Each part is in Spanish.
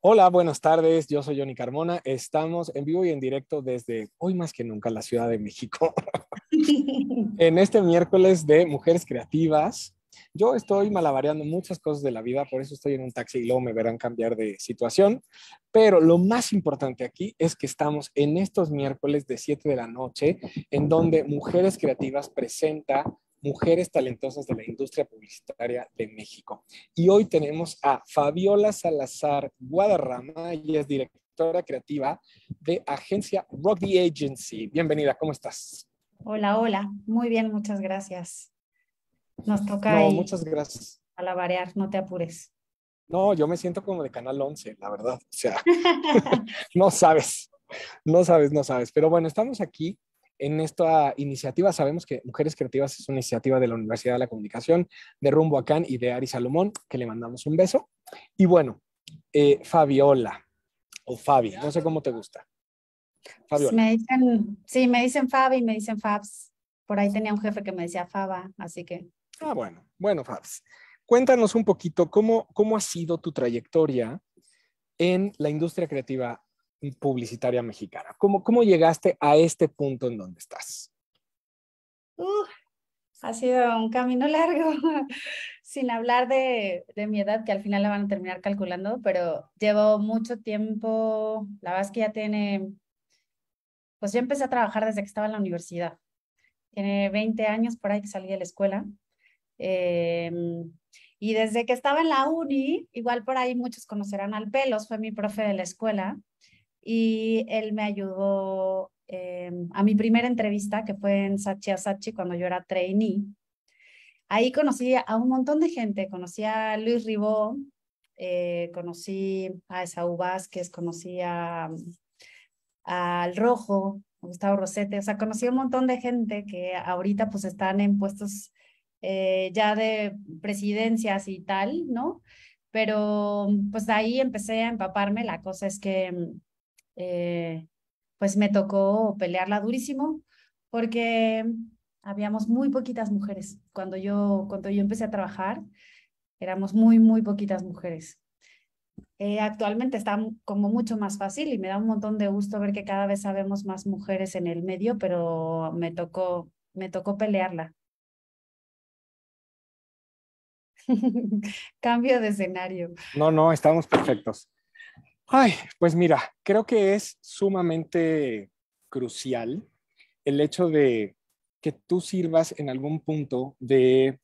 Hola, buenas tardes. Yo soy Johnny Carmona. Estamos en vivo y en directo desde hoy más que nunca la Ciudad de México. en este miércoles de Mujeres Creativas. Yo estoy malabareando muchas cosas de la vida, por eso estoy en un taxi y luego me verán cambiar de situación. Pero lo más importante aquí es que estamos en estos miércoles de 7 de la noche, en donde Mujeres Creativas presenta mujeres talentosas de la industria publicitaria de México. Y hoy tenemos a Fabiola Salazar Guadarrama, Y es directora creativa de agencia Rock Agency. Bienvenida, ¿cómo estás? Hola, hola, muy bien, muchas gracias. Nos toca no, muchas gracias. a la variar, no te apures. No, yo me siento como de Canal 11, la verdad. O sea, no sabes, no sabes, no sabes. Pero bueno, estamos aquí en esta iniciativa sabemos que Mujeres Creativas es una iniciativa de la Universidad de la Comunicación, de Rumbo y de Ari Salomón, que le mandamos un beso. Y bueno, eh, Fabiola, o Fabi, no sé cómo te gusta. Fabiola. Me dicen, sí, me dicen Fabi, me dicen Fabs. Por ahí tenía un jefe que me decía Faba, así que. Ah, bueno, bueno, Fabs. Cuéntanos un poquito cómo, cómo ha sido tu trayectoria en la industria creativa publicitaria mexicana? ¿Cómo, cómo llegaste a este punto en donde estás? ha sido un camino largo, sin hablar de, mi edad, que al final la van a terminar calculando, pero llevo mucho tiempo, la verdad es que ya tiene, pues yo empecé a trabajar desde que estaba en la universidad. Tiene 20 años por ahí que salí de la escuela. Em, y desde que estaba en la uni, igual por ahí muchos conocerán al Pelos, fue mi profe de la escuela y él me ayudó eh, a mi primera entrevista, que fue en Sachi a Sachi cuando yo era trainee. Ahí conocí a un montón de gente, conocí a Luis Ribó, eh, conocí a Esaú Vázquez, conocí a, mm, al Rojo, Gustavo Rosete, o sea, conocí a un montón de gente que ahorita pues están en puestos eh, ya de presidencias y tal, ¿no? Pero pues de ahí empecé a empaparme, la cosa es que mm, eh, pues me tocó pelearla durísimo porque habíamos muy poquitas mujeres. Cuando yo, cuando yo empecé a trabajar, éramos muy, muy poquitas mujeres. Eh, actualmente está como mucho más fácil y me da un montón de gusto ver que cada vez sabemos más mujeres en el medio, pero me tocó, me tocó pelearla. Cambio de escenario. No, no, estamos perfectos. Ay, pues mira, creo que es sumamente crucial el hecho de que tú sirvas en algún punto de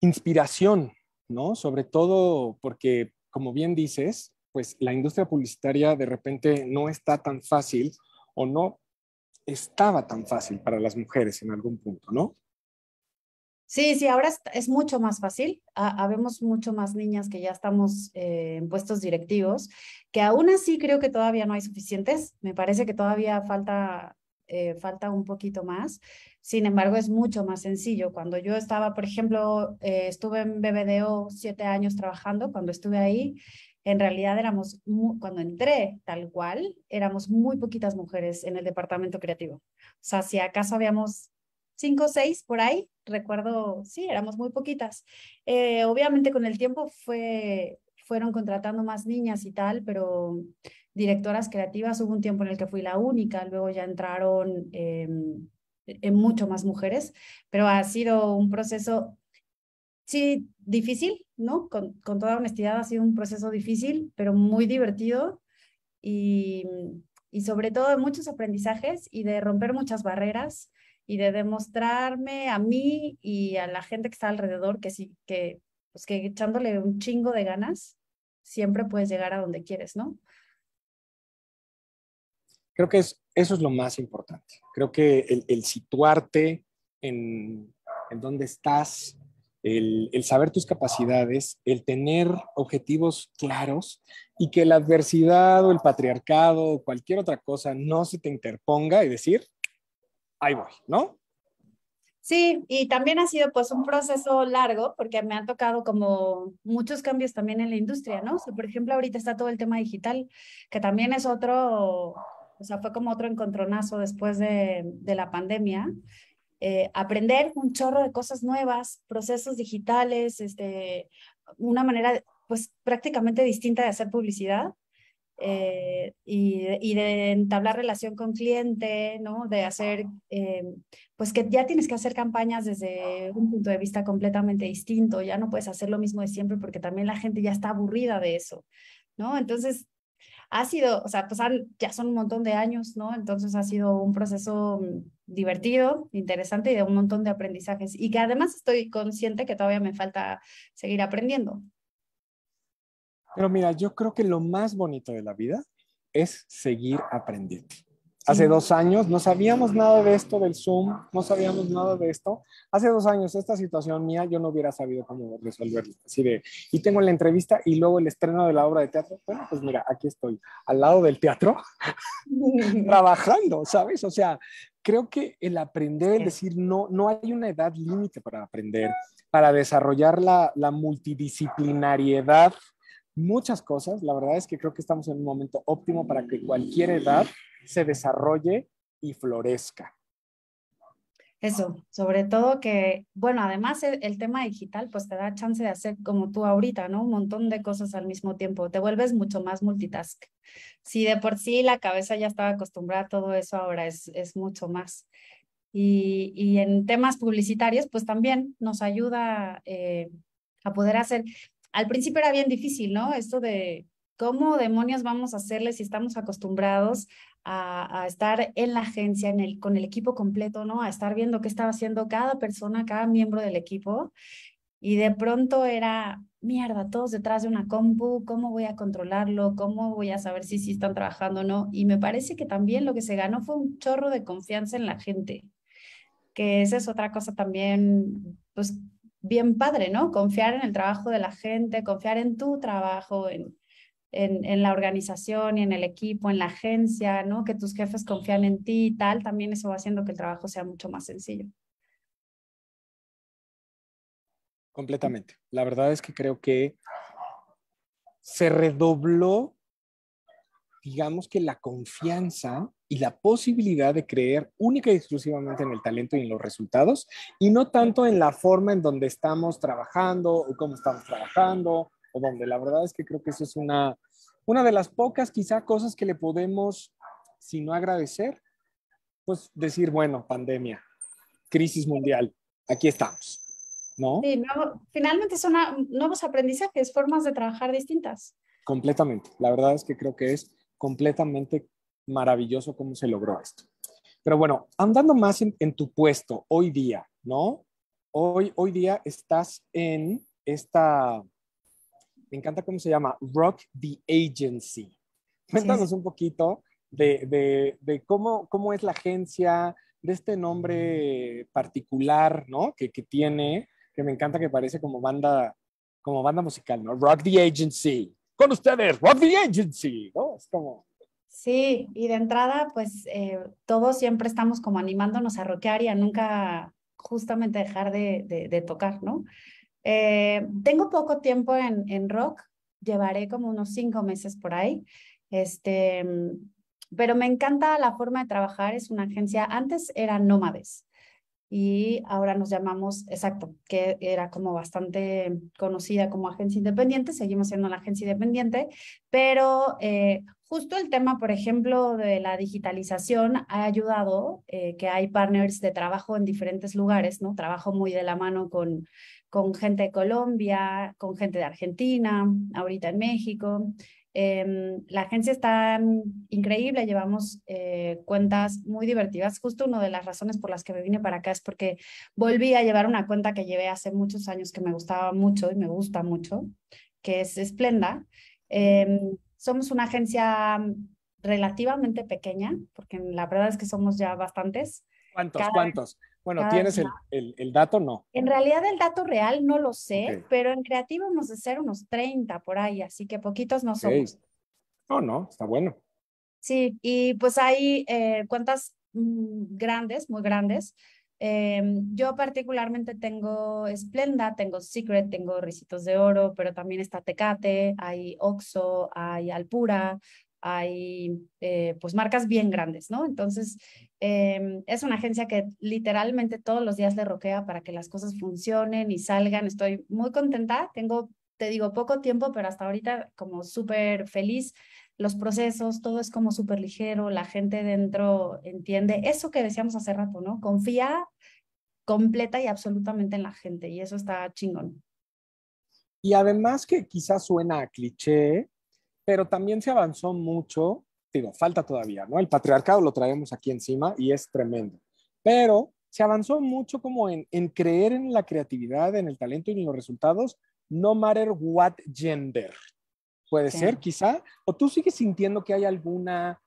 inspiración, ¿no? Sobre todo porque, como bien dices, pues la industria publicitaria de repente no está tan fácil o no estaba tan fácil para las mujeres en algún punto, ¿no? Sí, sí, ahora es, mucho más fácil. habemos mucho más niñas que ya estamos eh, en puestos directivos, que aún así creo que todavía no hay suficientes. Me parece que todavía falta, eh, falta un poquito más. Sin embargo, es mucho más sencillo. Cuando yo estaba, por ejemplo, eh, estuve en BBDO siete años trabajando, cuando estuve ahí, en realidad éramos, cuando entré tal cual, éramos muy poquitas mujeres en el departamento creativo. O sea, si acaso habíamos cinco o seis por ahí, recuerdo, sí, éramos muy poquitas. Eh, obviamente con el tiempo fue, fueron contratando más niñas y tal, pero directoras creativas hubo un tiempo en el que fui la única, luego ya entraron em, en mucho más mujeres, pero ha sido un proceso, sí, difícil, ¿no? Con, toda honestidad ha sido un proceso difícil, pero muy divertido y, y sobre todo de muchos aprendizajes y de romper muchas barreras y de demostrarme a mí y a la gente que está alrededor que sí, que, pues, echándole un chingo de ganas, siempre puedes llegar a donde quieres, ¿no? Creo que eso es lo más importante. Creo que el, situarte en, en dónde estás, el, el, saber tus capacidades, el tener objetivos claros y que la adversidad o el patriarcado o cualquier otra cosa no se te interponga y decir, ahí voy, ¿no? Sí, y también ha sido pues un proceso largo porque me han tocado como muchos cambios también en la industria, ¿no? por ejemplo, ahorita está todo el tema digital, que también es otro, o sea, fue como otro encontronazo después de, la pandemia. Eh, aprender un chorro de cosas nuevas, procesos digitales, este, una manera pues prácticamente distinta de hacer publicidad eh, y, de entablar relación con cliente, ¿no? De hacer, eh, pues que ya tienes que hacer campañas desde un punto de vista completamente distinto, ya no puedes hacer lo mismo de siempre porque también la gente ya está aburrida de eso, ¿no? Entonces, ha sido, o sea, pues ya son un montón de años, ¿no? Entonces ha sido un proceso mm, divertido, interesante y de un montón de aprendizajes. Y que además estoy consciente que todavía me falta seguir aprendiendo, pero mira, yo creo que lo más bonito de la vida es seguir aprendiendo. Hace dos años no sabíamos nada de esto del Zoom, no sabíamos nada de esto. Hace dos años esta situación mía yo no hubiera sabido cómo resolverlo. Así de, y tengo la entrevista y luego el estreno de la obra de teatro. Bueno, pues mira, aquí estoy, al lado del teatro, trabajando, ¿sabes? O sea, creo que el aprender, el decir, no, no hay una edad límite para aprender, para desarrollar la, la multidisciplinariedad muchas cosas. La verdad es que creo que estamos en un momento óptimo para que cualquier edad se desarrolle y florezca. Eso, sobre todo que, bueno, además el, tema digital pues te da chance de hacer como tú ahorita, ¿no? Un montón de cosas al mismo tiempo, te vuelves mucho más multitask. Si de por sí la cabeza ya estaba acostumbrada a todo eso, ahora es, es mucho más. Y, en temas publicitarios pues también nos ayuda eh, a poder hacer, al principio era bien difícil, ¿no? Esto de cómo demonios vamos a hacerle si estamos acostumbrados a, estar en la agencia, con el equipo completo, ¿no? A estar viendo qué estaba haciendo cada persona, cada miembro del equipo. Y de pronto era, mierda, todos detrás de una compu, ¿cómo voy a controlarlo? ¿Cómo voy a saber si sí si están trabajando o no? Y me parece que también lo que se ganó fue un chorro de confianza en la gente, que esa es otra cosa también, pues bien padre, ¿no? Confiar en el trabajo de la gente, confiar en tu trabajo, en, la organización y en el equipo, en la agencia, ¿no? Que tus jefes confían en ti y tal, también eso va haciendo que el trabajo sea mucho más sencillo. Completamente. La verdad es que creo que se redobló digamos que la confianza y la posibilidad de creer única y exclusivamente en el talento y en los resultados y no tanto en la forma en donde estamos trabajando o cómo estamos trabajando o donde la verdad es que creo que eso es una, una de las pocas quizá cosas que le podemos, si no agradecer, pues decir, bueno, pandemia, crisis mundial, aquí estamos. ¿No? finalmente son nuevos aprendizajes, formas de trabajar distintas. Completamente. La verdad es que creo que es completamente maravilloso cómo se logró esto. Pero bueno, andando más en, tu puesto hoy día, ¿no? Hoy, hoy día estás en esta, me encanta cómo se llama, Rock the Agency. Cuéntanos un poquito de, de, de, cómo, cómo es la agencia, de este nombre particular, ¿no? Que, que tiene, que me encanta que parece como banda, como banda musical, ¿no? Rock the Agency con ustedes, Rock the Agency, ¿no? Sí, y de entrada, pues eh, todos siempre estamos como animándonos a rockear y a nunca justamente dejar de, tocar, ¿no? Eh, tengo poco tiempo en, rock, llevaré como unos cinco meses por ahí, este, pero me encanta la forma de trabajar, es una agencia, antes eran nómades, y ahora nos llamamos, exacto, que era como bastante conocida como agencia independiente, seguimos siendo la agencia independiente, pero eh, justo el tema, por ejemplo, de la digitalización ha ayudado eh, que hay partners de trabajo en diferentes lugares, ¿no? Trabajo muy de la mano con, con gente de Colombia, con gente de Argentina, ahorita en México, Em, la agencia está increíble, llevamos eh, cuentas muy divertidas. Justo una de las razones por las que me vine para acá es porque volví a llevar una cuenta que llevé hace muchos años que me gustaba mucho y me gusta mucho, que es Esplenda. Em, somos una agencia relativamente pequeña, porque la verdad es que somos ya bastantes. ¿Cuántos? ¿Cuántos? Bueno, ¿tienes el, el, el, dato? No. En realidad el dato real no lo sé, pero en creativo hemos de ser unos 30 por ahí, así que poquitos no somos. No, no, está bueno. Sí, y pues hay eh, mm, grandes, muy grandes. Em, yo particularmente tengo Splenda, tengo Secret, tengo Ricitos de Oro, pero también está Tecate, hay Oxo, hay Alpura, hay eh, pues marcas bien grandes, ¿no? Entonces, em, es una agencia que literalmente todos los días le roquea para que las cosas funcionen y salgan. Estoy muy contenta, tengo, te digo, poco tiempo, pero hasta ahorita como súper feliz. Los procesos, todo es como súper ligero, la gente dentro entiende eso que decíamos hace rato, ¿no? Confía completa y absolutamente en la gente y eso está chingón. Y además que quizás suena cliché, pero también se avanzó mucho, digo, falta todavía, ¿no? El patriarcado lo traemos aquí encima y es tremendo, pero se avanzó mucho como en, en creer en la creatividad, en el talento y en los resultados, no matter what gender. Puede ser, quizá, o tú sigues sintiendo que hay alguna,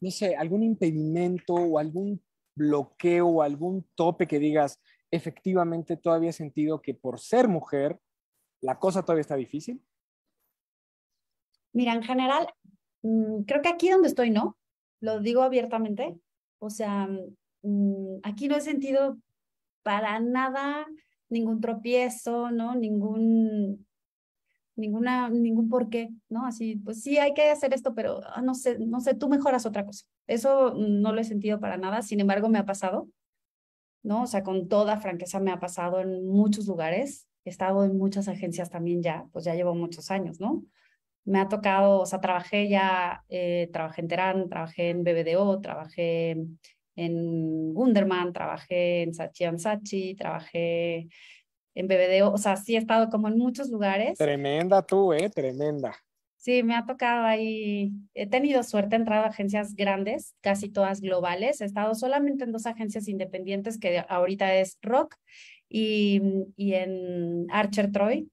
no sé, algún impedimento o algún bloqueo o algún tope que digas, efectivamente todavía he sentido que por ser mujer, la cosa todavía está difícil. Mira, en general, mm, creo que aquí donde estoy, ¿no? Lo digo abiertamente. O sea, mm, aquí no he sentido para nada ningún tropiezo, ¿no? Ningún, ninguna, ningún porqué, ¿no? Así, pues sí, hay que hacer esto, pero ah, no sé, no sé, tú mejoras otra cosa. Eso no lo he sentido para nada, sin embargo, me ha pasado, ¿no? O sea, con toda franqueza me ha pasado en muchos lugares, he estado en muchas agencias también ya, pues ya llevo muchos años, ¿no? me ha tocado, o sea, trabajé ya, eh, trabajé en Terán, trabajé en BBDO, trabajé en Gunderman, trabajé en Sachi Sachi, trabajé en BBDO, o sea, sí he estado como en muchos lugares. Tremenda tú, ¿eh? Tremenda. Sí, me ha tocado ahí, he tenido suerte, he entrado a agencias grandes, casi todas globales, he estado solamente en dos agencias independientes, que ahorita es Rock y, y en Archer Troy,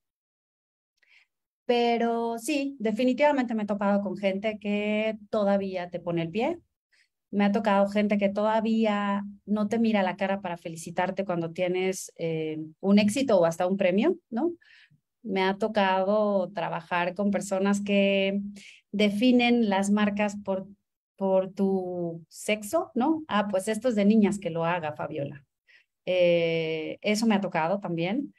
pero sí, definitivamente me he topado con gente que todavía te pone el pie. Me ha tocado gente que todavía no te mira la cara para felicitarte cuando tienes eh, un éxito o hasta un premio, ¿no? Me ha tocado trabajar con personas que definen las marcas por, por tu sexo, ¿no? Ah, pues esto es de niñas que lo haga, Fabiola. Eh, eso me ha tocado también.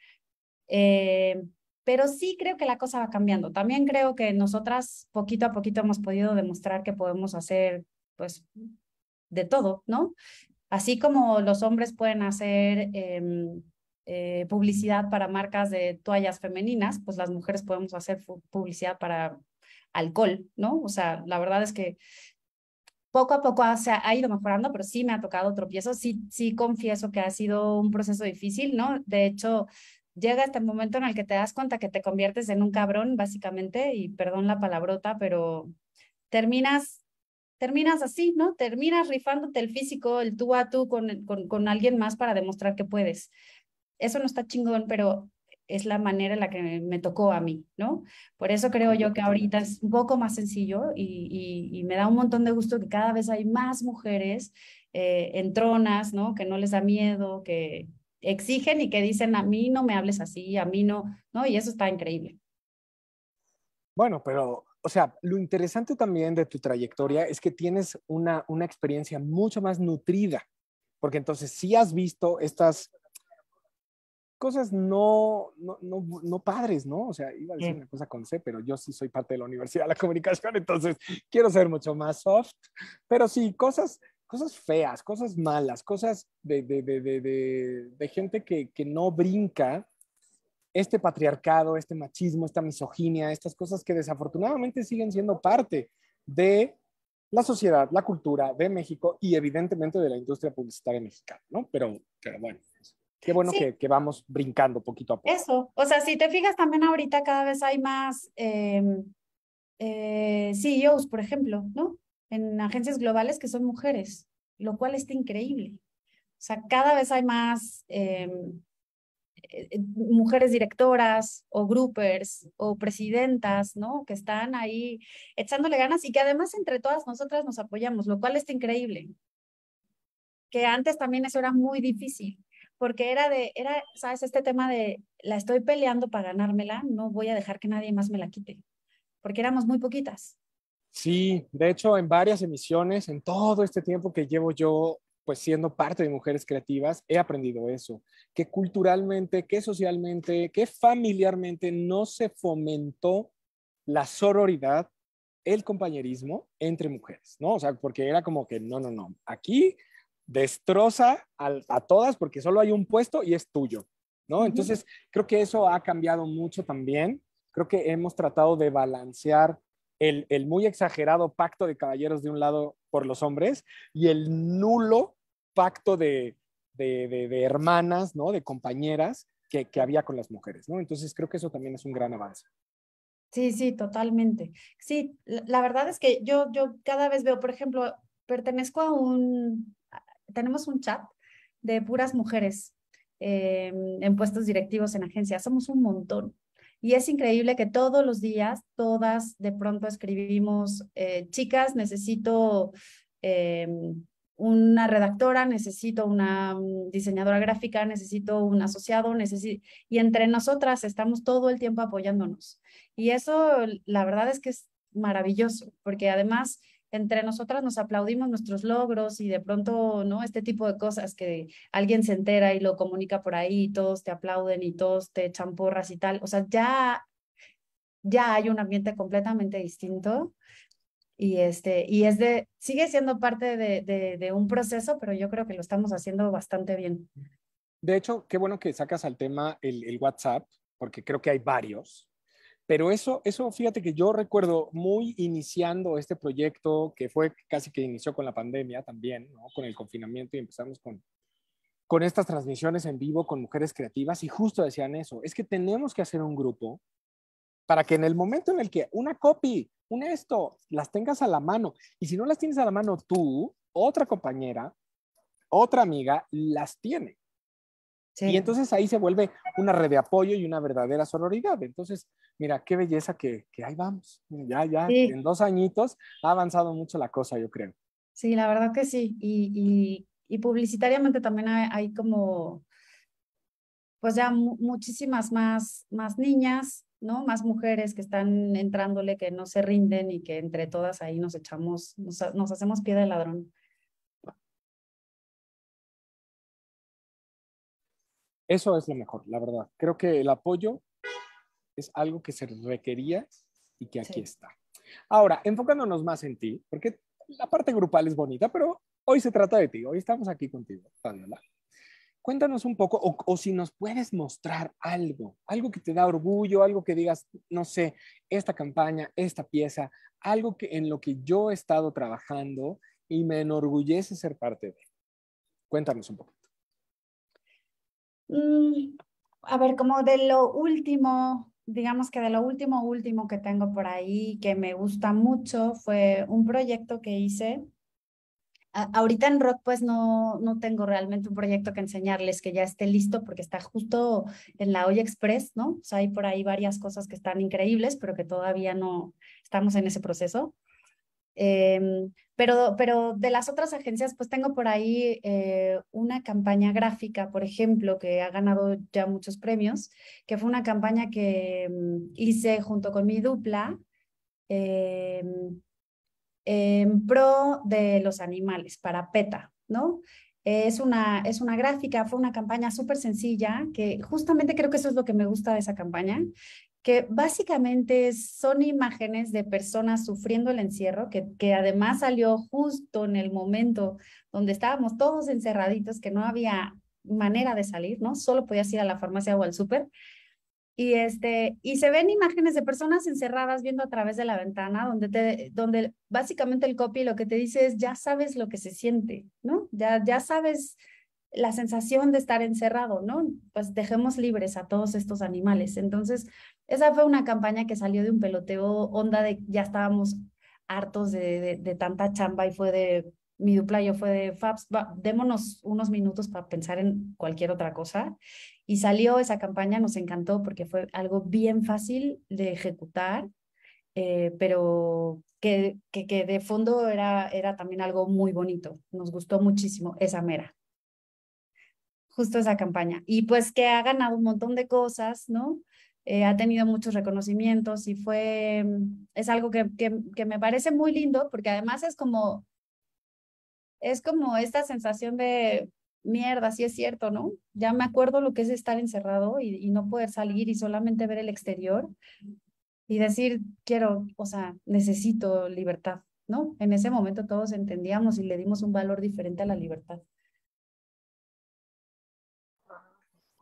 Eh, pero sí creo que la cosa va cambiando. También creo que nosotras poquito a poquito hemos podido demostrar que podemos hacer, pues, de todo, ¿no? Así como los hombres pueden hacer em, eh, publicidad para marcas de toallas femeninas, pues las mujeres podemos hacer publicidad para alcohol, ¿no? O sea, la verdad es que poco a poco se ha ido mejorando, pero sí me ha tocado tropiezo, sí, sí confieso que ha sido un proceso difícil, ¿no? De hecho, llega este momento en el que te das cuenta que te conviertes en un cabrón, básicamente, y perdón la palabrota, pero terminas terminas así, ¿no? Terminas rifándote el físico, el tú a tú con, con, alguien más para demostrar que puedes. Eso no está chingón, pero es la manera en la que me tocó a mí, ¿no? Por eso creo yo que ahorita es un poco más sencillo y, me da un montón de gusto que cada vez hay más mujeres eh, en tronas, ¿no? Que no les da miedo, que, exigen y que dicen, a mí no me hables así, a mí no, ¿no? Y eso está increíble. Bueno, pero, o sea, lo interesante también de tu trayectoria es que tienes una, una experiencia mucho más nutrida, porque entonces sí has visto estas cosas no, no, no, no, padres, ¿no? O sea, iba a decir una cosa con C, pero yo sí soy parte de la Universidad de la Comunicación, entonces quiero ser mucho más soft, pero sí, cosas cosas feas, cosas malas, cosas de, de, de, de gente que, que, no brinca este patriarcado, este machismo, esta misoginia, estas cosas que desafortunadamente siguen siendo parte de la sociedad, la cultura de México y evidentemente de la industria publicitaria mexicana, ¿no? Pero, pero bueno, qué bueno que, que, vamos brincando poquito a poco. Eso, o sea, si te fijas también ahorita cada vez hay más em, eh, CEOs, por ejemplo, ¿no? en agencias globales que son mujeres, lo cual está increíble. O sea, cada vez hay más eh, eh, eh, mujeres directoras o groupers o presidentas, ¿no? Que están ahí echándole ganas y que además entre todas nosotras nos apoyamos, lo cual está increíble. Que antes también eso era muy difícil, porque era de, era, ¿sabes? Este tema de la estoy peleando para ganármela, no voy a dejar que nadie más me la quite, porque éramos muy poquitas. Sí, de hecho, en varias emisiones, en todo este tiempo que llevo yo pues siendo parte de Mujeres Creativas, he aprendido eso, que culturalmente, que socialmente, que familiarmente no se fomentó la sororidad, el compañerismo entre mujeres, ¿no? O sea, porque era como que, no, no, no, aquí destroza a, todas porque solo hay un puesto y es tuyo, ¿no? Entonces, creo que eso ha cambiado mucho también. Creo que hemos tratado de balancear el, muy exagerado pacto de caballeros de un lado por los hombres y el nulo pacto de, hermanas, ¿no? De compañeras que, había con las mujeres, ¿no? Entonces creo que eso también es un gran avance. Sí, sí, totalmente. Sí, la, verdad es que yo, yo cada vez veo, por ejemplo, pertenezco a un, tenemos un chat de puras mujeres eh, en puestos directivos en agencias, somos un montón. Y es increíble que todos los días, todas de pronto escribimos, eh, chicas, necesito eh, una redactora, necesito una diseñadora gráfica, necesito un asociado, necesito... Y entre nosotras estamos todo el tiempo apoyándonos. Y eso, la verdad es que es maravilloso, porque además entre nosotras nos aplaudimos nuestros logros y de pronto, ¿no? Este tipo de cosas que alguien se entera y lo comunica por ahí y todos te aplauden y todos te echan y tal. O sea, ya, ya hay un ambiente completamente distinto y, este, y es de, sigue siendo parte de, un proceso, pero yo creo que lo estamos haciendo bastante bien. De hecho, qué bueno que sacas al tema el, el WhatsApp, porque creo que hay varios, pero eso, eso, fíjate que yo recuerdo muy iniciando este proyecto, que fue casi que inició con la pandemia también, ¿no? con el confinamiento y empezamos con, con estas transmisiones en vivo con mujeres creativas y justo decían eso, es que tenemos que hacer un grupo para que en el momento en el que una copy, un esto, las tengas a la mano, y si no las tienes a la mano tú, otra compañera, otra amiga, las tiene. Y entonces ahí se vuelve una red de apoyo y una verdadera sororidad. Entonces, mira, qué belleza que, ahí vamos. Ya, ya, en dos añitos ha avanzado mucho la cosa, yo creo. Sí, la verdad que sí. Y, publicitariamente también hay, como, pues ya muchísimas más, más niñas, ¿no? Más mujeres que están entrándole, que no se rinden y que entre todas ahí nos echamos, nos, nos hacemos pie de ladrón. Eso es lo mejor, la verdad. Creo que el apoyo es algo que se requería y que aquí está. Ahora, enfocándonos más en ti, porque la parte grupal es bonita, pero hoy se trata de ti, hoy estamos aquí contigo, Cuéntanos un poco, o, si nos puedes mostrar algo, algo que te da orgullo, algo que digas, no sé, esta campaña, esta pieza, algo que, en lo que yo he estado trabajando y me enorgullece ser parte de. Cuéntanos un poquito. Mm, a ver, como de lo último digamos que de lo último, último que tengo por ahí, que me gusta mucho, fue un proyecto que hice. ahorita en Rock pues no, no tengo realmente un proyecto que enseñarles que ya esté listo porque está justo en la hoy express, ¿no? O sea, hay por ahí varias cosas que están increíbles, pero que todavía no estamos en ese proceso. Em, pero, pero de las otras agencias, pues tengo por ahí eh, una campaña gráfica, por ejemplo, que ha ganado ya muchos premios, que fue una campaña que mm, hice junto con mi dupla em, en pro de los animales, para PETA, ¿no? Es una, es una gráfica, fue una campaña súper sencilla, que justamente creo que eso es lo que me gusta de esa campaña, que básicamente son imágenes de personas sufriendo el encierro, que, que, además salió justo en el momento donde estábamos todos encerraditos, que no había manera de salir, ¿no? Solo podías ir a la farmacia o al súper. Y, este, y se ven imágenes de personas encerradas viendo a través de la ventana, donde, te, donde básicamente el copy lo que te dice es, ya sabes lo que se siente, ¿no? Ya, ya sabes la sensación de estar encerrado, ¿no? Pues dejemos libres a todos estos animales. Entonces, esa fue una campaña que salió de un peloteo onda de ya estábamos hartos de, tanta chamba y fue de, mi dupla yo fue de Fabs, démonos unos minutos para pensar en cualquier otra cosa. Y salió esa campaña, nos encantó porque fue algo bien fácil de ejecutar, eh, pero que, que, que, de fondo era, era también algo muy bonito. Nos gustó muchísimo esa mera justo esa campaña. Y pues que ha ganado un montón de cosas, ¿no? Eh, ha tenido muchos reconocimientos y fue, mm, es algo que, que, me parece muy lindo porque además es como, es como esta sensación de mierda, sí es cierto, ¿no? Ya me acuerdo lo que es estar encerrado y no poder salir y solamente ver el exterior y decir, quiero, o sea, necesito libertad, ¿no? En ese momento todos entendíamos y le dimos un valor diferente a la libertad.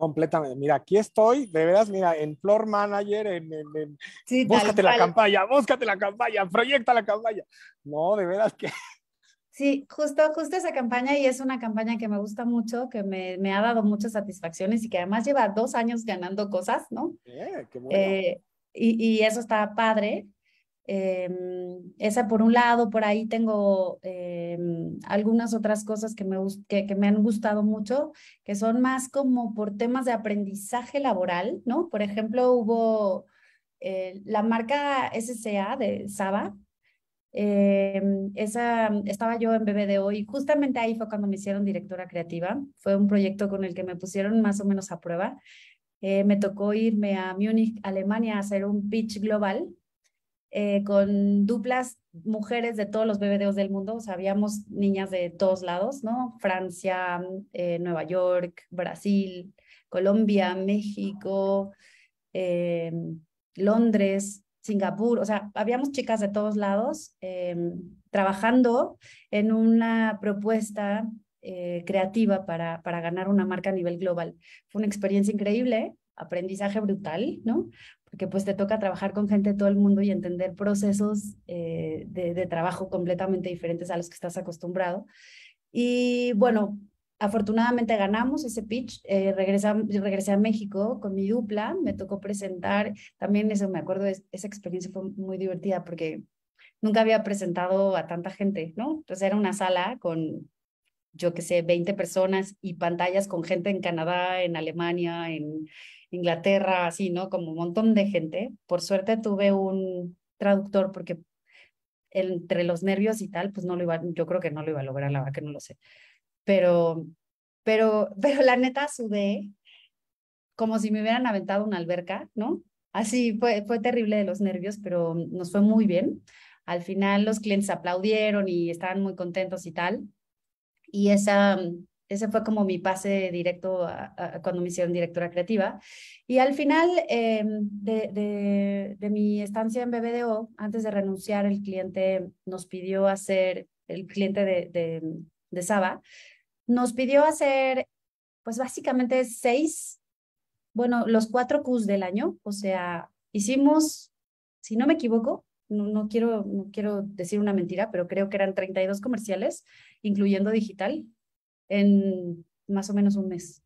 Completamente. Mira, aquí estoy, de veras, mira, en Floor Manager, en... en, sí, búscate la campaña, búscate la campaña, proyecta la campaña. No, de veras que... Sí, justo, justo esa campaña y es una campaña que me gusta mucho, que me, me ha dado muchas satisfacciones y que además lleva dos años ganando cosas, ¿no? Eh, eh, y, y, eso está padre. Em, esa por un lado, por ahí tengo em, algunas otras cosas que me, que, me han gustado mucho, que son más como por temas de aprendizaje laboral, ¿no? Por ejemplo, hubo eh, la marca SCA de Saba. Em, esa, estaba yo en BBDO y justamente ahí fue cuando me hicieron directora creativa. Fue un proyecto con el que me pusieron más o menos a prueba. Eh, me tocó irme a Múnich, Alemania, a hacer un pitch global eh, con duplas mujeres de todos los BBDOs del mundo, o sea, habíamos niñas de todos lados, ¿no? Francia, eh, Nueva York, Brasil, Colombia, México, eh, Londres, Singapur, o sea, habíamos chicas de todos lados trabajando en una propuesta creativa para, para ganar una marca a nivel global. Fue una experiencia increíble aprendizaje brutal, ¿no? porque pues te toca trabajar con gente de todo el mundo y entender procesos eh, de, trabajo completamente diferentes a los que estás acostumbrado. Y bueno, afortunadamente ganamos ese pitch, eh, regresé a México con mi dupla, me tocó presentar, también eso me acuerdo, esa experiencia fue muy divertida porque nunca había presentado a tanta gente, ¿no? Entonces era una sala con yo qué sé, 20 personas y pantallas con gente en Canadá, en Alemania, en Inglaterra, así, ¿no? Como un montón de gente. Por suerte tuve un traductor porque entre los nervios y tal, pues no lo iba, yo creo que no lo iba a lograr, la verdad que no lo sé. Pero, pero, pero la neta sudé como si me hubieran aventado una alberca, ¿no? Así fue, fue terrible de los nervios, pero nos fue muy bien. Al final los clientes aplaudieron y estaban muy contentos y tal y esa, mm, ese fue como mi pase directo cuando me hicieron directora creativa. Y al final eh, de, mi estancia en BBDO, antes de renunciar, el cliente nos pidió hacer, el cliente de, de, de Saba, nos pidió hacer, pues básicamente seis, bueno, los cuatro Qs del año, o sea, hicimos, si no me equivoco, no, quiero, no quiero decir una mentira, pero creo que eran 32 comerciales, incluyendo digital, en más o menos un mes.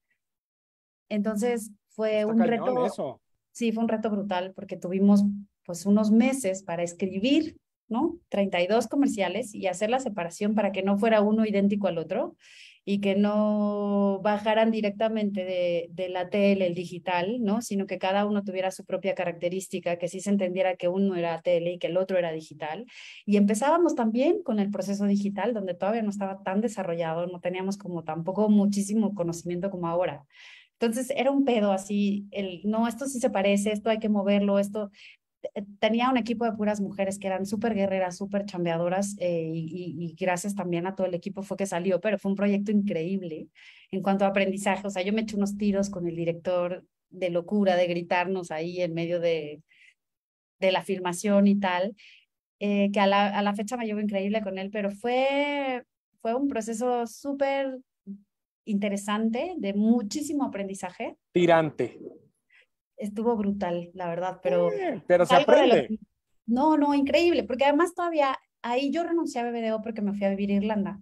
Entonces fue un reto. Sí, fue un reto brutal porque tuvimos pues unos meses para escribir ¿no? 32 comerciales y hacer la separación para que no fuera uno idéntico al otro y que no bajaran directamente de, de, la tele, el digital, ¿no? Sino que cada uno tuviera su propia característica, que sí se entendiera que uno era tele y que el otro era digital. Y empezábamos también con el proceso digital, donde todavía no estaba tan desarrollado, no teníamos como tampoco muchísimo conocimiento como ahora. Entonces era un pedo así, el, no, esto sí se parece, esto hay que moverlo, esto, tenía un equipo de puras mujeres que eran súper guerreras, súper chambeadoras eh, y, gracias también a todo el equipo fue que salió, pero fue un proyecto increíble en cuanto a aprendizaje. O sea, yo me eché unos tiros con el director de locura, de gritarnos ahí en medio de, de la filmación y tal, eh, que a la, a la fecha me llevo increíble con él, pero fue, fue un proceso súper interesante, de muchísimo aprendizaje. Tirante estuvo brutal, la verdad, pero... pero se aprende. No, no, increíble, porque además todavía ahí yo renuncié a BBDO porque me fui a vivir a Irlanda.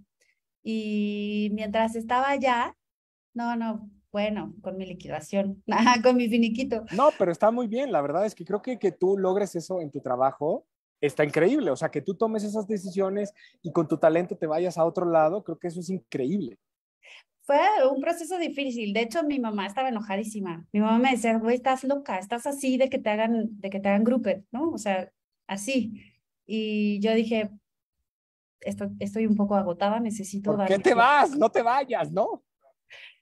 Y mientras estaba allá, no, no, bueno, con mi liquidación, con mi finiquito. No, pero está muy bien, la verdad es que creo que que tú logres eso en tu trabajo está increíble, o sea, que tú tomes esas decisiones y con tu talento te vayas a otro lado, creo que eso es increíble fue un proceso difícil. De hecho, mi mamá estaba enojadísima. Mi mamá me decía, güey, estás loca, estás así de que te hagan, de que te hagan ¿no? O sea, así. Y yo dije, estoy, un poco agotada, necesito ¿Por qué te vas? No te vayas, ¿no?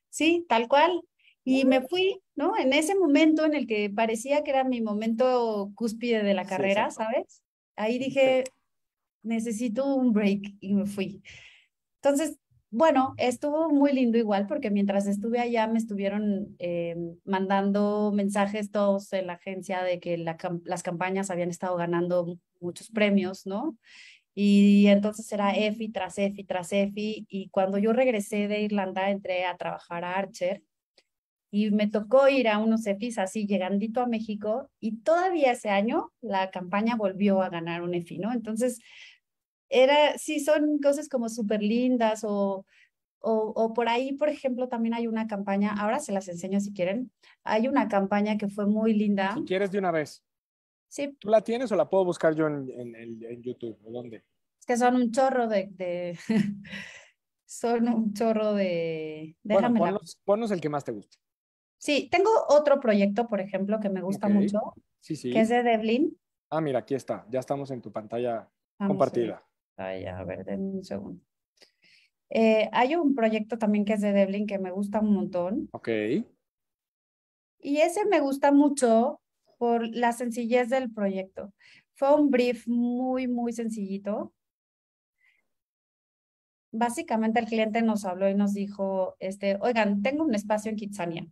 Sí, tal cual. Y me fui, ¿no? En ese momento en el que parecía que era mi momento cúspide de la carrera, ¿sabes? Ahí dije, necesito un break y me fui. Entonces, bueno, estuvo muy lindo igual porque mientras estuve allá me estuvieron eh, mandando mensajes todos en la agencia de que las campañas habían estado ganando muchos premios, ¿no? Y entonces era EFI tras EFI tras EFI. Y cuando yo regresé de Irlanda entré a trabajar a Archer y me tocó ir a unos EFIs así llegandito a México y todavía ese año la campaña volvió a ganar un EFI, ¿no? Entonces era, sí, son cosas como súper lindas o, o, por ahí, por ejemplo, también hay una campaña, ahora se las enseño si quieren, hay una campaña que fue muy linda. Si quieres de una vez. Sí. ¿Tú la tienes o la puedo buscar yo en, YouTube? dónde? Es que son un chorro de... son un chorro de... Déjame ponnos, el que más te guste. Sí, tengo otro proyecto, por ejemplo, que me gusta mucho, sí, sí. que es de Devlin. Ah, mira, aquí está, ya estamos en tu pantalla compartida a ver, un segundo. Eh, hay un proyecto también que es de Devlin que me gusta un montón. Ok. Y ese me gusta mucho por la sencillez del proyecto. Fue un brief muy, muy sencillito. Básicamente el cliente nos habló y nos dijo, este, oigan, tengo un espacio en Kitsania,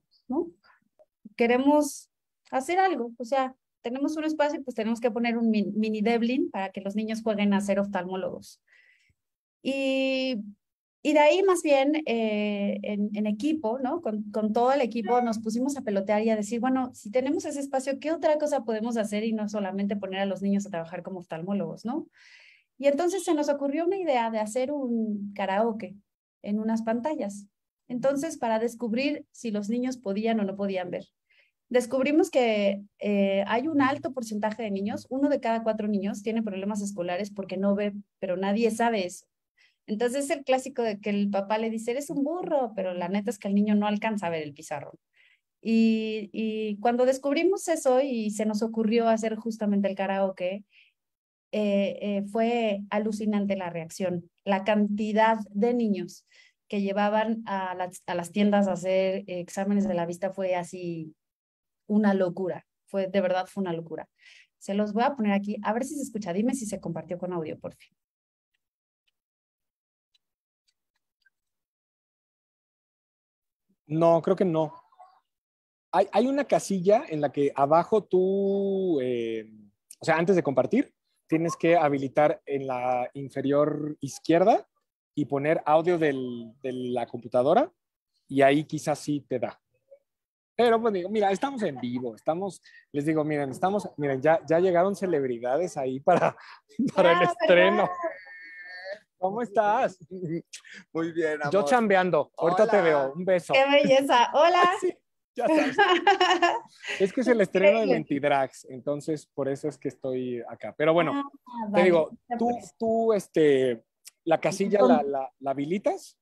Queremos hacer algo, o sea, tenemos un espacio, pues tenemos que poner un mini deblin para que los niños jueguen a ser oftalmólogos. Y, y de ahí más bien eh, en, equipo, ¿no? Con, con, todo el equipo nos pusimos a pelotear y a decir, bueno, si tenemos ese espacio, ¿qué otra cosa podemos hacer y no solamente poner a los niños a trabajar como oftalmólogos, ¿no? Y entonces se nos ocurrió una idea de hacer un karaoke en unas pantallas. Entonces, para descubrir si los niños podían o no podían ver descubrimos que eh, hay un alto porcentaje de niños, uno de cada cuatro niños tiene problemas escolares porque no ve, pero nadie sabe eso. Entonces es el clásico de que el papá le dice, eres un burro, pero la neta es que el niño no alcanza a ver el pizarrón. Y, cuando descubrimos eso y se nos ocurrió hacer justamente el karaoke, eh, eh, fue alucinante la reacción, la cantidad de niños que llevaban a las, a las tiendas a hacer exámenes de la vista fue así una locura. Fue, de verdad, fue una locura. Se los voy a poner aquí, a ver si se escucha. Dime si se compartió con audio, por fin. No, creo que no. Hay, una casilla en la que abajo tú, eh, o sea, antes de compartir, tienes que habilitar en la inferior izquierda y poner audio del, de la computadora y ahí quizás sí te da. Pero pues digo, mira, estamos en vivo, estamos, les digo, miren, estamos, miren, ya, ya llegaron celebridades ahí para, para el estreno. ¿Cómo estás? Muy bien, amor. Yo chambeando, ahorita te veo, un beso. Qué belleza, hola. Sí, ya sabes. es que es el estreno de Mentidrags, entonces por eso es que estoy acá. Pero bueno, ah, te digo, tú, tú, este, la casilla la, la, la habilitas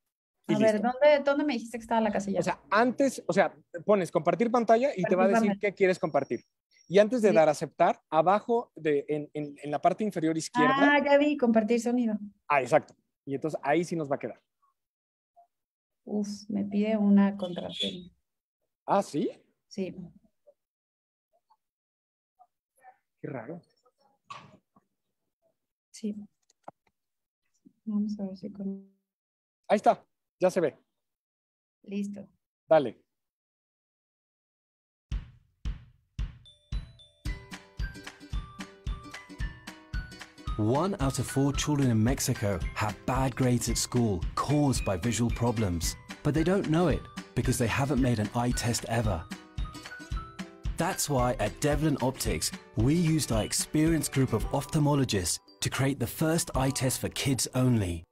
a ver, ¿dónde, ¿dónde me dijiste que estaba la casilla? O sea, antes, o sea, pones compartir pantalla y te va a decir qué quieres compartir. Y antes de dar aceptar, abajo, de, en, en, la parte inferior izquierda. Ah, ya vi, compartir sonido. Ah, exacto. Y entonces ahí sí nos va a quedar. Uf, me pide una contraseña. ¿Ah, sí? Sí. Qué raro. Sí. Vamos a ver si con... Ahí está. Ya se ve. Listo. Dale. One out of four children in Mexico have bad grades at school caused by visual problems, but they don't know it because they haven't made an eye test ever. That's why at Devlin Optics, we used our experienced group of ophthalmologists to create the first eye test for kids only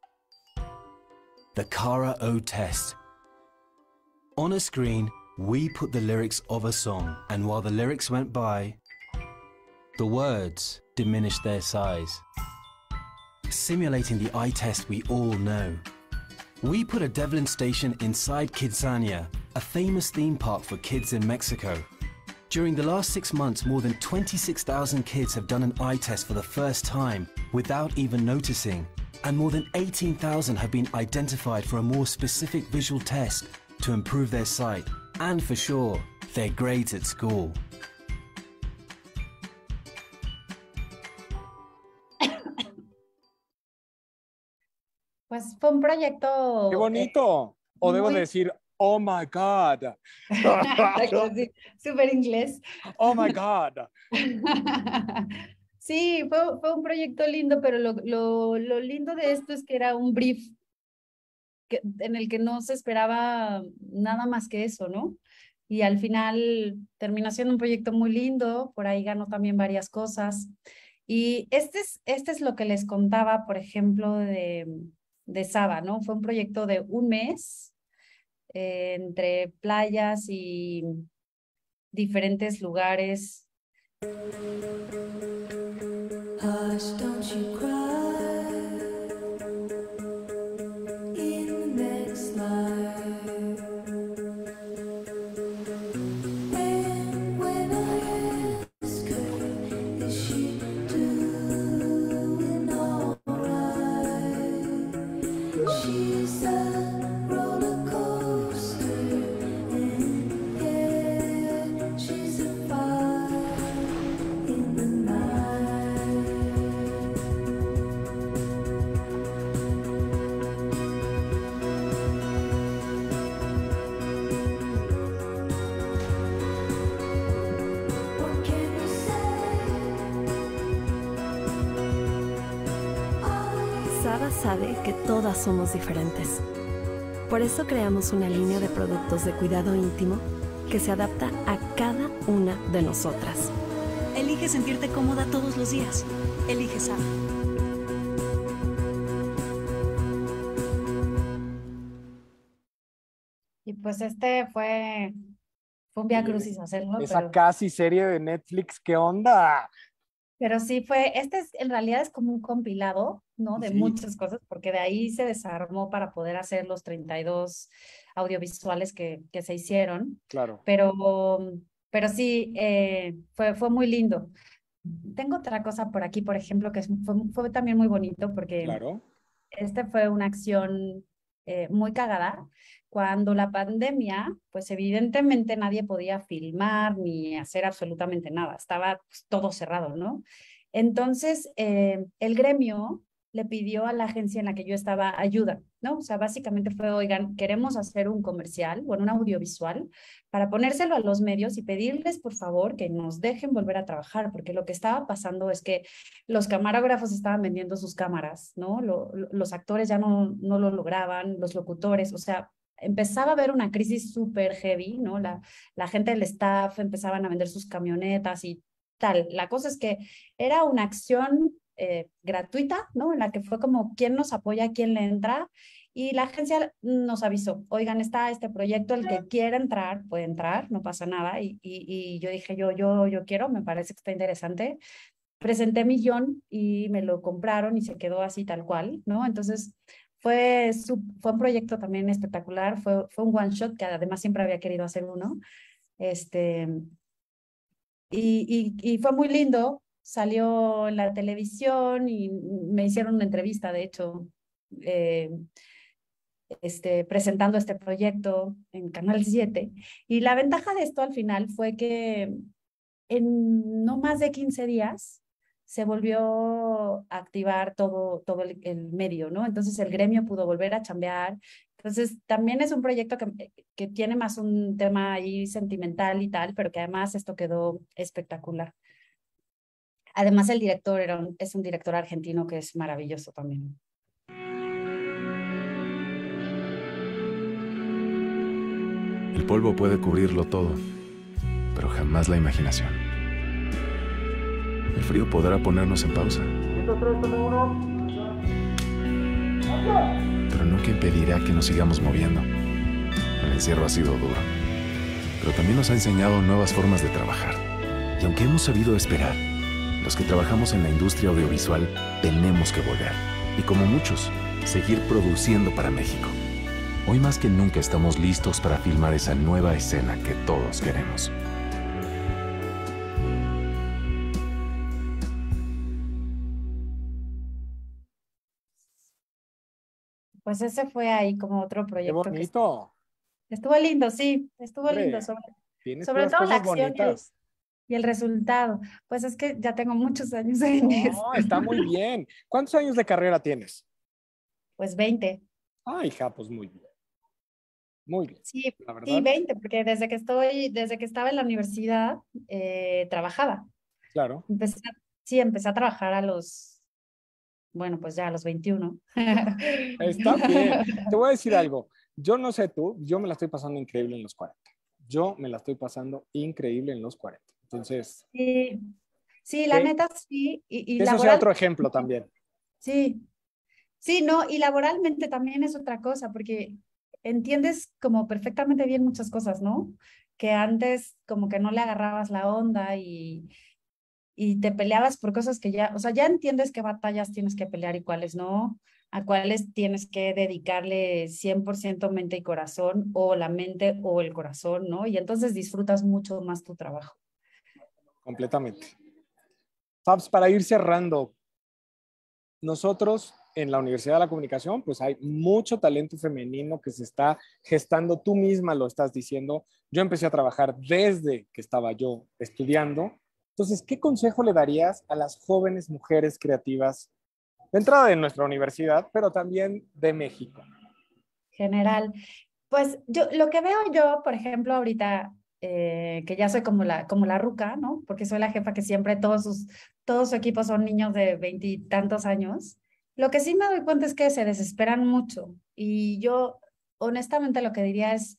the Kara O test. On a screen, we put the lyrics of a song, and while the lyrics went by, the words diminished their size. Simulating the eye test we all know. We put a Devlin station inside Kidzania, a famous theme park for kids in Mexico. During the last six months, more than 26,000 kids have done an eye test for the first time without even noticing and more than 18,000 have been identified for a more specific visual test to improve their sight and for sure, their grades at school. Pues fue un proyecto. ¡Qué bonito! Eh, o debo muy... decir, oh my God. Súper inglés. Oh my God. Sí, fue, un proyecto lindo, pero lo, lindo de esto es que era un brief en el que no se esperaba nada más que eso, ¿no? Y al final terminó siendo un proyecto muy lindo, por ahí ganó también varias cosas. Y este es, este es lo que les contaba, por ejemplo, de, de Saba, ¿no? Fue un proyecto de un mes eh, entre playas y diferentes lugares. Hush, don't you cry. que todas somos diferentes. Por eso creamos una línea de productos de cuidado íntimo que se adapta a cada una de nosotras. Elige sentirte cómoda todos los días. Elige Sara. Y pues este fue, fue un via crucis hacerlo. Esa casi serie de Netflix, ¿qué onda? Pero sí fue, este es, en realidad es como un compilado, ¿no? De muchas cosas, porque de ahí se desarmó para poder hacer los 32 audiovisuales que, que se hicieron. Claro. Pero, pero sí, eh, fue, fue muy lindo. Tengo otra cosa por aquí, por ejemplo, que fue, fue también muy bonito porque claro. este fue una acción eh, muy cagada, cuando la pandemia, pues evidentemente nadie podía filmar ni hacer absolutamente nada, estaba pues, todo cerrado, ¿no? Entonces, eh, el gremio le pidió a la agencia en la que yo estaba ayuda, ¿no? O sea, básicamente fue, oigan, queremos hacer un comercial, bueno, un audiovisual, para ponérselo a los medios y pedirles, por favor, que nos dejen volver a trabajar, porque lo que estaba pasando es que los camarógrafos estaban vendiendo sus cámaras, ¿no? los actores ya no, no lo lograban, los locutores, o sea, empezaba a haber una crisis súper heavy, ¿no? La, la gente del staff empezaban a vender sus camionetas y tal. La cosa es que era una acción eh, gratuita, ¿no? En la que fue como quién nos apoya, quién le entra. Y la agencia nos avisó, oigan, está este proyecto, el que quiera entrar puede entrar, no pasa nada. Y, y, yo dije, yo, yo, yo quiero, me parece que está interesante. Presenté millón y me lo compraron y se quedó así tal cual, ¿no? Entonces, fue, fue un proyecto también espectacular, fue, fue un one shot que además siempre había querido hacer uno. Este, y, fue muy lindo, salió en la televisión y me hicieron una entrevista, de hecho, eh, este, presentando este proyecto en Canal 7. Y la ventaja de esto al final fue que en no más de 15 días se volvió a activar todo, todo el, medio, ¿no? Entonces el gremio pudo volver a chambear. Entonces también es un proyecto eh, que, tiene más un tema ahí sentimental y tal, pero que además esto quedó espectacular. Además el director es un director argentino que es maravilloso también. El polvo puede cubrirlo todo, pero jamás la imaginación. El frío podrá ponernos en pausa. Pero nunca impedirá que nos sigamos moviendo. El encierro ha sido duro. Pero también nos ha enseñado nuevas formas de trabajar. Y aunque hemos sabido esperar, los que trabajamos en la industria audiovisual tenemos que volver. Y como muchos, seguir produciendo para México. Hoy más que nunca estamos listos para filmar esa nueva escena que todos queremos. pues ese fue ahí como otro proyecto. estuvo, lindo, sí, estuvo lindo. Sobre, todo la acción y el, resultado. Pues es que ya tengo muchos años en no, está muy bien. ¿Cuántos años de carrera tienes? Pues 20. Ay, hija, pues muy bien. Muy bien. Sí, la 20, porque desde que estoy, desde que estaba en la universidad, eh, trabajaba. Claro. sí, empecé a trabajar a los bueno, pues ya a los 21. Está bien. Te voy a decir algo. Yo no sé tú, yo me la estoy pasando increíble en los 40. Yo me la estoy pasando increíble en los 40. Entonces. Sí, sí la neta sí. Y, Eso es otro ejemplo también. Sí. Sí, no, y laboralmente también es otra cosa, porque entiendes como perfectamente bien muchas cosas, ¿no? Que antes como que no le agarrabas la onda y, y te peleabas por cosas que ya, o sea, ya entiendes qué batallas tienes que pelear y cuáles no, a cuáles tienes que dedicarle 100% mente y corazón o la mente o el corazón, ¿no? Y entonces disfrutas mucho más tu trabajo. Completamente. Fabs, para ir cerrando, nosotros en la Universidad de la Comunicación, pues hay mucho talento femenino que se está gestando, tú misma lo estás diciendo. Yo empecé a trabajar desde que estaba yo estudiando entonces, ¿qué consejo le darías a las jóvenes mujeres creativas de entrada de nuestra universidad, pero también de México? General, pues yo lo que veo yo, por ejemplo, ahorita eh, que ya soy como la, como la ruca, ¿no? Porque soy la jefa que siempre todos sus, todo su equipo son niños de veintitantos años. Lo que sí me doy cuenta es que se desesperan mucho y yo honestamente lo que diría es,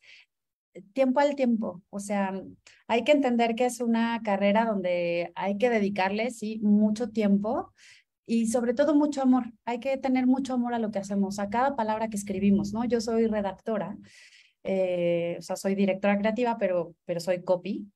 tiempo al tiempo, o sea, hay que entender que es una carrera donde hay que dedicarle, sí, mucho tiempo y sobre todo mucho amor. Hay que tener mucho amor a lo que hacemos, a cada palabra que escribimos, ¿no? Yo soy redactora, eh, o sea, soy directora creativa, pero, pero soy copy.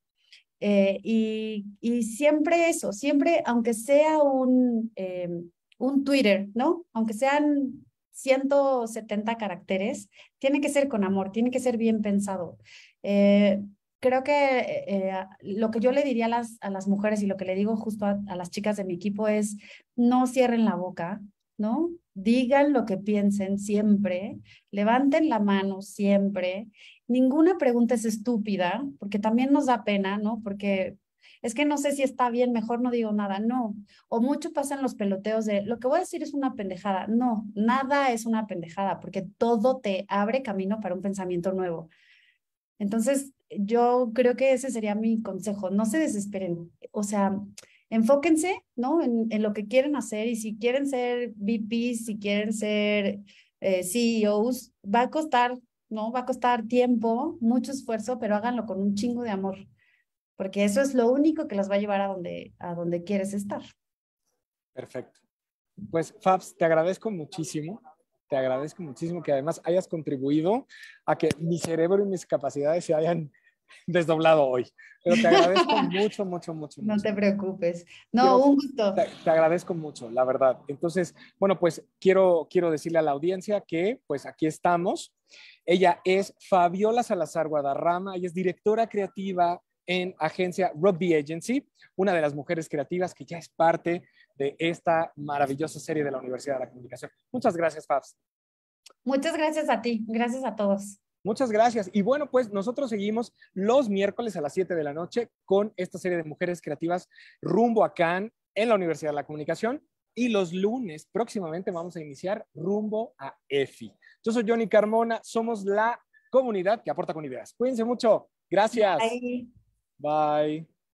Eh, y, siempre eso, siempre, aunque sea un, em, un Twitter, ¿no? Aunque sean 170 caracteres, tiene que ser con amor, tiene que ser bien pensado. Eh, creo que eh, lo que yo le diría a las, a las, mujeres y lo que le digo justo a, a las chicas de mi equipo es no cierren la boca, ¿no? Digan lo que piensen siempre, levanten la mano siempre. Ninguna pregunta es estúpida, porque también nos da pena, ¿no? Porque es que no sé si está bien, mejor no digo nada, no. O mucho pasan los peloteos de, lo que voy a decir es una pendejada, no, nada es una pendejada, porque todo te abre camino para un pensamiento nuevo. Entonces, yo creo que ese sería mi consejo, no se desesperen, o sea, enfóquense, ¿no? En, lo que quieren hacer y si quieren ser VPs, si quieren ser eh, CEOs, va a costar, ¿no? Va a costar tiempo, mucho esfuerzo, pero háganlo con un chingo de amor porque eso es lo único que las va a llevar a donde, a donde quieres estar. Perfecto. Pues Fabs, te agradezco muchísimo te agradezco muchísimo que además hayas contribuido a que mi cerebro y mis capacidades se hayan desdoblado hoy. Pero te agradezco mucho, mucho, mucho. No te preocupes. No, un gusto. Te, agradezco mucho, la verdad. Entonces, bueno, pues quiero, quiero decirle a la audiencia que pues aquí estamos. Ella es Fabiola Salazar Guadarrama, ella es directora creativa en Agencia Rugby Agency, una de las mujeres creativas que ya es parte de esta maravillosa serie de la Universidad de la Comunicación. Muchas gracias, Fabs. Muchas gracias a ti, gracias a todos. Muchas gracias. Y bueno, pues nosotros seguimos los miércoles a las 7 de la noche con esta serie de mujeres creativas rumbo a Cannes en la Universidad de la Comunicación. Y los lunes próximamente vamos a iniciar rumbo a EFI. Yo soy Johnny Carmona, somos la comunidad que aporta con ideas. Cuídense mucho. Gracias. Bye.